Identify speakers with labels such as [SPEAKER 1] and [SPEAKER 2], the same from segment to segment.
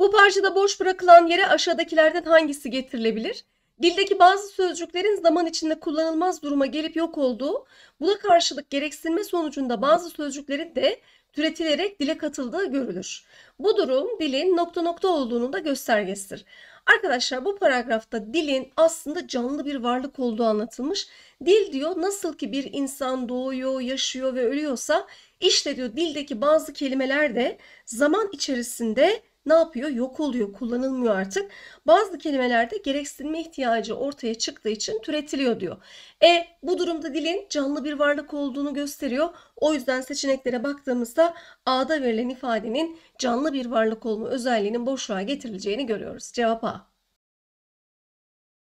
[SPEAKER 1] Bu parçada boş bırakılan yere aşağıdakilerden hangisi getirilebilir? Dildeki bazı sözcüklerin zaman içinde kullanılmaz duruma gelip yok olduğu, buna karşılık gereksinme sonucunda bazı sözcüklerin de türetilerek dile katıldığı görülür. Bu durum dilin nokta nokta olduğunun da göstergesidir. Arkadaşlar bu paragrafta dilin aslında canlı bir varlık olduğu anlatılmış. Dil diyor nasıl ki bir insan doğuyor, yaşıyor ve ölüyorsa işte diyor dildeki bazı kelimeler de zaman içerisinde ne yapıyor? Yok oluyor, kullanılmıyor artık. Bazı kelimelerde gereksinme ihtiyacı ortaya çıktığı için türetiliyor diyor. E bu durumda dilin canlı bir varlık olduğunu gösteriyor. O yüzden seçeneklere baktığımızda A'da verilen ifadenin canlı bir varlık olma özelliğinin boşluğa getirileceğini görüyoruz. Cevap A.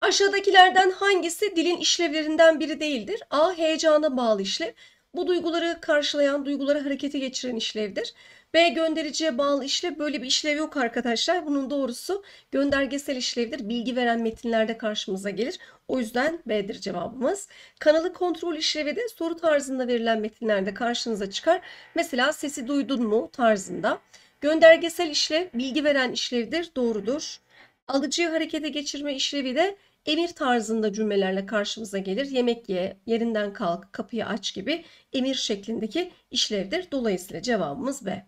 [SPEAKER 1] Aşağıdakilerden hangisi dilin işlevlerinden biri değildir? A. Heyecana bağlı işlev. Bu duyguları karşılayan, duyguları harekete geçiren işlevdir. B göndericiye bağlı işlev böyle bir işlev yok arkadaşlar. Bunun doğrusu göndergesel işlevdir. Bilgi veren metinlerde karşımıza gelir. O yüzden B'dir cevabımız. Kanalı kontrol işlevi de soru tarzında verilen metinlerde karşınıza çıkar. Mesela sesi duydun mu tarzında. Göndergesel işlev bilgi veren işlevdir. Doğrudur. Alıcıyı harekete geçirme işlevi de emir tarzında cümlelerle karşımıza gelir. Yemek ye, yerinden kalk, kapıyı aç gibi emir şeklindeki işlevdir. Dolayısıyla cevabımız B.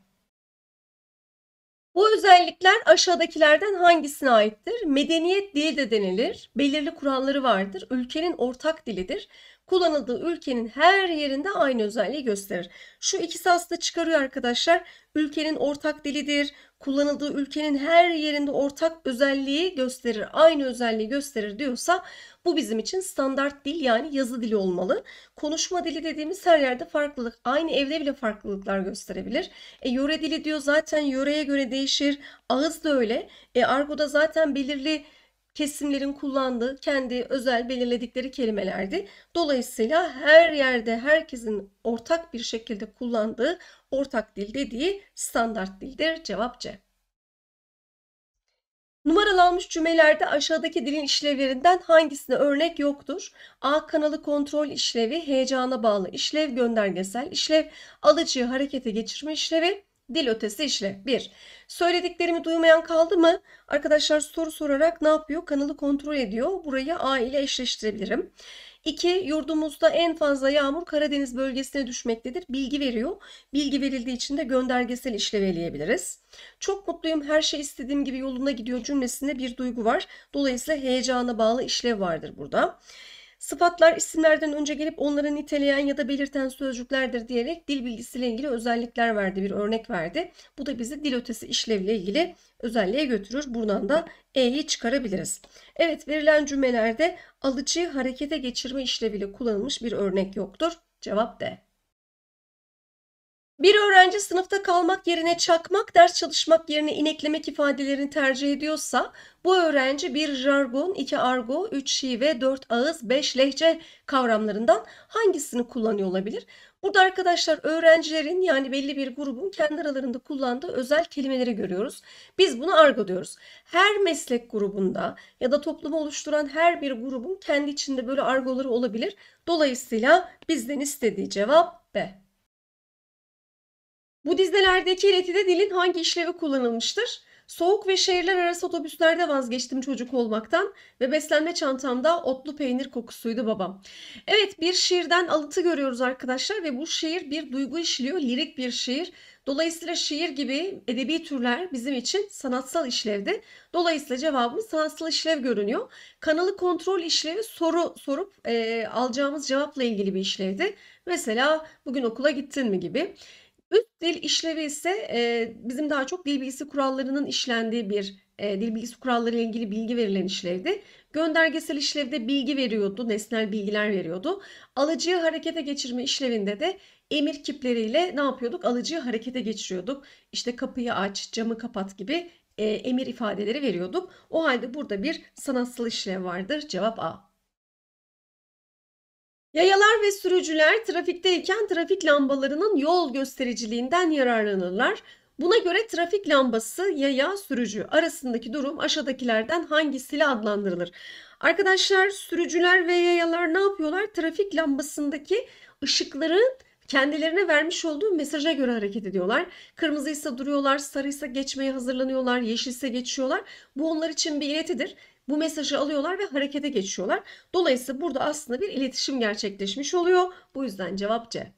[SPEAKER 1] Bu özellikler aşağıdakilerden hangisine aittir? Medeniyet dili de denilir. Belirli kuralları vardır. Ülkenin ortak dilidir kullanıldığı ülkenin her yerinde aynı özelliği gösterir. Şu ikisi aslında çıkarıyor arkadaşlar. Ülkenin ortak dilidir. Kullanıldığı ülkenin her yerinde ortak özelliği gösterir. Aynı özelliği gösterir diyorsa bu bizim için standart dil yani yazı dili olmalı. Konuşma dili dediğimiz her yerde farklılık. Aynı evde bile farklılıklar gösterebilir. E, yöre dili diyor zaten yöreye göre değişir. Ağız da öyle. E, argoda zaten belirli kesimlerin kullandığı kendi özel belirledikleri kelimelerdi. Dolayısıyla her yerde herkesin ortak bir şekilde kullandığı ortak dil dediği standart dildir. Cevap C. Numaralanmış cümlelerde aşağıdaki dilin işlevlerinden hangisine örnek yoktur? A kanalı kontrol işlevi, heyecana bağlı işlev, göndergesel işlev, alıcıyı harekete geçirme işlevi, Dil ötesi işle. 1. Söylediklerimi duymayan kaldı mı? Arkadaşlar soru sorarak ne yapıyor? Kanalı kontrol ediyor. Burayı A ile eşleştirebilirim. 2. Yurdumuzda en fazla yağmur Karadeniz bölgesine düşmektedir. Bilgi veriyor. Bilgi verildiği için de göndergesel işlev eleyebiliriz. Çok mutluyum her şey istediğim gibi yolunda gidiyor cümlesinde bir duygu var. Dolayısıyla heyecana bağlı işlev vardır burada. Sıfatlar isimlerden önce gelip onları niteleyen ya da belirten sözcüklerdir diyerek dil bilgisiyle ilgili özellikler verdi, bir örnek verdi. Bu da bizi dil ötesi işlevle ilgili özelliğe götürür. Buradan da E'yi çıkarabiliriz. Evet verilen cümlelerde alıcıyı harekete geçirme işleviyle kullanılmış bir örnek yoktur. Cevap D. Bir öğrenci sınıfta kalmak yerine çakmak, ders çalışmak yerine ineklemek ifadelerini tercih ediyorsa bu öğrenci bir jargon, iki argo, üç şive, dört ağız, beş lehçe kavramlarından hangisini kullanıyor olabilir? Burada arkadaşlar öğrencilerin yani belli bir grubun kendi aralarında kullandığı özel kelimeleri görüyoruz. Biz bunu argo diyoruz. Her meslek grubunda ya da toplumu oluşturan her bir grubun kendi içinde böyle argoları olabilir. Dolayısıyla bizden istediği cevap B. Bu dizelerdeki iletide dilin hangi işlevi kullanılmıştır? Soğuk ve şehirler arası otobüslerde vazgeçtim çocuk olmaktan ve beslenme çantamda otlu peynir kokusuydu babam. Evet bir şiirden alıntı görüyoruz arkadaşlar ve bu şiir bir duygu işliyor, lirik bir şiir. Dolayısıyla şiir gibi edebi türler bizim için sanatsal işlevdi. Dolayısıyla cevabımız sanatsal işlev görünüyor. Kanalı kontrol işlevi soru sorup e, alacağımız cevapla ilgili bir işlevdi. Mesela bugün okula gittin mi gibi. Üst dil işlevi ise e, bizim daha çok dil bilgisi kurallarının işlendiği bir e, dil bilgisi kuralları ile ilgili bilgi verilen işlevdi. Göndergesel işlevde bilgi veriyordu, nesnel bilgiler veriyordu. Alıcıyı harekete geçirme işlevinde de emir kipleriyle ne yapıyorduk? Alıcıyı harekete geçiriyorduk. İşte kapıyı aç, camı kapat gibi e, emir ifadeleri veriyorduk. O halde burada bir sanatsal işlev vardır. Cevap A. Yayalar ve sürücüler trafikteyken trafik lambalarının yol göstericiliğinden yararlanırlar. Buna göre trafik lambası yaya sürücü arasındaki durum aşağıdakilerden hangisiyle adlandırılır? Arkadaşlar sürücüler ve yayalar ne yapıyorlar? Trafik lambasındaki ışıkların kendilerine vermiş olduğu mesaja göre hareket ediyorlar. Kırmızıysa duruyorlar, sarıysa geçmeye hazırlanıyorlar, yeşilse geçiyorlar. Bu onlar için bir iletidir bu mesajı alıyorlar ve harekete geçiyorlar. Dolayısıyla burada aslında bir iletişim gerçekleşmiş oluyor. Bu yüzden cevap C.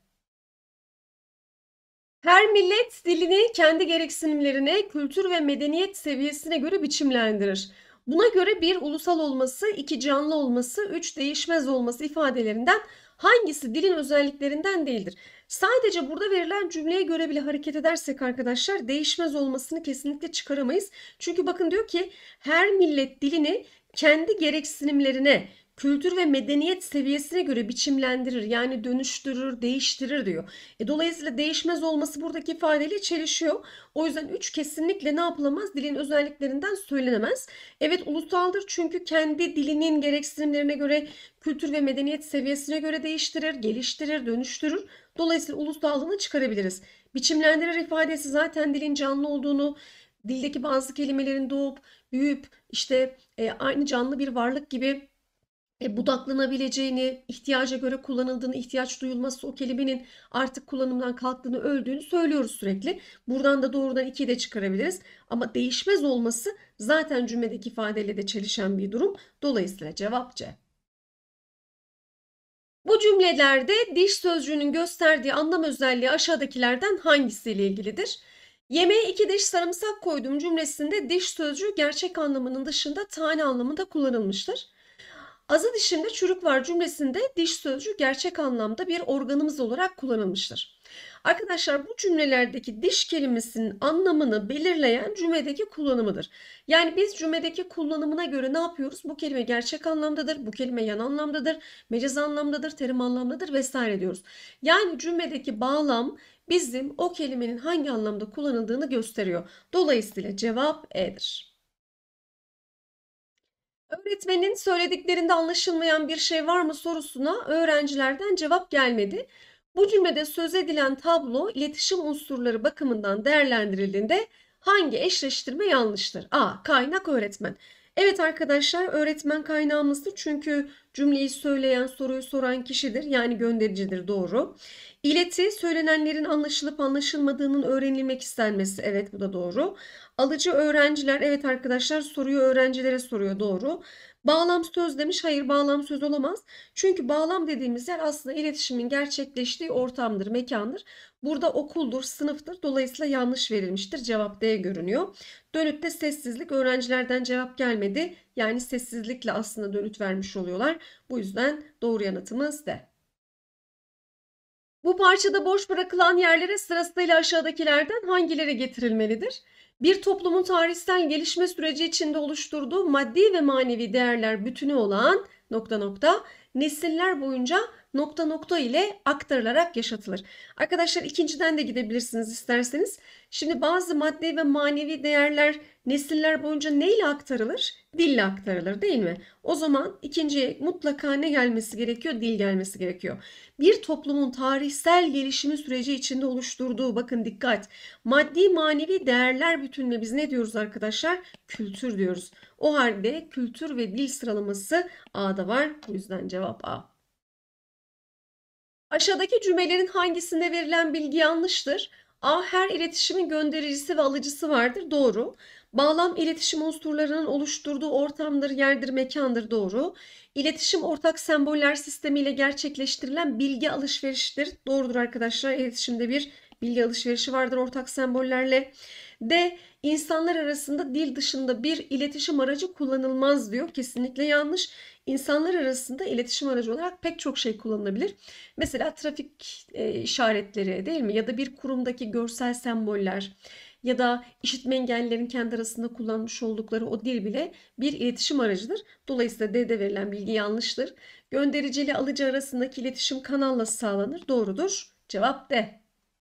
[SPEAKER 1] Her millet dilini kendi gereksinimlerine, kültür ve medeniyet seviyesine göre biçimlendirir. Buna göre bir ulusal olması, iki canlı olması, üç değişmez olması ifadelerinden hangisi dilin özelliklerinden değildir? Sadece burada verilen cümleye göre bile hareket edersek arkadaşlar değişmez olmasını kesinlikle çıkaramayız. Çünkü bakın diyor ki her millet dilini kendi gereksinimlerine, kültür ve medeniyet seviyesine göre biçimlendirir. Yani dönüştürür, değiştirir diyor. E, dolayısıyla değişmez olması buradaki ifadeyle çelişiyor. O yüzden üç kesinlikle ne yapılamaz? Dilin özelliklerinden söylenemez. Evet ulusaldır çünkü kendi dilinin gereksinimlerine göre kültür ve medeniyet seviyesine göre değiştirir, geliştirir, dönüştürür. Dolayısıyla ulusallığını çıkarabiliriz. Biçimlendirir ifadesi zaten dilin canlı olduğunu, dildeki bazı kelimelerin doğup, büyüyüp işte e, aynı canlı bir varlık gibi e, budaklanabileceğini, ihtiyaca göre kullanıldığını, ihtiyaç duyulması o kelimenin artık kullanımdan kalktığını, öldüğünü söylüyoruz sürekli. Buradan da doğrudan iki de çıkarabiliriz. Ama değişmez olması zaten cümledeki ifadeyle de çelişen bir durum. Dolayısıyla cevap C. Bu cümlelerde diş sözcüğünün gösterdiği anlam özelliği aşağıdakilerden hangisiyle ilgilidir? Yemeğe iki diş sarımsak koydum cümlesinde diş sözcüğü gerçek anlamının dışında tane anlamında kullanılmıştır. Azı dişimde çürük var cümlesinde diş sözcüğü gerçek anlamda bir organımız olarak kullanılmıştır. Arkadaşlar bu cümlelerdeki diş kelimesinin anlamını belirleyen cümledeki kullanımıdır. Yani biz cümledeki kullanımına göre ne yapıyoruz? Bu kelime gerçek anlamdadır, bu kelime yan anlamdadır, mecaz anlamdadır, terim anlamdadır vesaire diyoruz. Yani cümledeki bağlam bizim o kelimenin hangi anlamda kullanıldığını gösteriyor. Dolayısıyla cevap E'dir. Öğretmenin söylediklerinde anlaşılmayan bir şey var mı sorusuna öğrencilerden cevap gelmedi. Bu cümlede söz edilen tablo iletişim unsurları bakımından değerlendirildiğinde hangi eşleştirme yanlıştır? A. Kaynak öğretmen. Evet arkadaşlar öğretmen kaynağımızdır. Çünkü cümleyi söyleyen soruyu soran kişidir. Yani göndericidir doğru. İleti söylenenlerin anlaşılıp anlaşılmadığının öğrenilmek istenmesi. Evet bu da doğru. Alıcı öğrenciler evet arkadaşlar soruyu öğrencilere soruyor doğru. Bağlam söz demiş. Hayır bağlam söz olamaz. Çünkü bağlam dediğimiz yer aslında iletişimin gerçekleştiği ortamdır, mekandır. Burada okuldur, sınıftır. Dolayısıyla yanlış verilmiştir. Cevap D görünüyor. Dönütte sessizlik. Öğrencilerden cevap gelmedi. Yani sessizlikle aslında dönüt vermiş oluyorlar. Bu yüzden doğru yanıtımız D. Bu parçada boş bırakılan yerlere sırasıyla aşağıdakilerden hangileri getirilmelidir? Bir toplumun tarihsel gelişme süreci içinde oluşturduğu maddi ve manevi değerler bütünü olan nokta nokta nesiller boyunca nokta nokta ile aktarılarak yaşatılır. Arkadaşlar ikinciden de gidebilirsiniz isterseniz. Şimdi bazı maddi ve manevi değerler nesiller boyunca neyle aktarılır? Dille aktarılır değil mi? O zaman ikinci mutlaka ne gelmesi gerekiyor? Dil gelmesi gerekiyor. Bir toplumun tarihsel gelişimi süreci içinde oluşturduğu bakın dikkat. Maddi manevi değerler bütününe biz ne diyoruz arkadaşlar? Kültür diyoruz. O halde kültür ve dil sıralaması A'da var. Bu yüzden cevap A. Aşağıdaki cümlelerin hangisinde verilen bilgi yanlıştır? A. Her iletişimin göndericisi ve alıcısı vardır. Doğru. Bağlam iletişim unsurlarının oluşturduğu ortamdır, yerdir, mekandır. Doğru. İletişim ortak semboller sistemiyle gerçekleştirilen bilgi alışverişidir. Doğrudur arkadaşlar. İletişimde bir bilgi alışverişi vardır ortak sembollerle. D. İnsanlar arasında dil dışında bir iletişim aracı kullanılmaz diyor. Kesinlikle yanlış. İnsanlar arasında iletişim aracı olarak pek çok şey kullanılabilir. Mesela trafik e, işaretleri değil mi? Ya da bir kurumdaki görsel semboller ya da işitme engellilerin kendi arasında kullanmış oldukları o dil bile bir iletişim aracıdır. Dolayısıyla D'de verilen bilgi yanlıştır. Gönderici ile alıcı arasındaki iletişim kanalla sağlanır. Doğrudur. Cevap D.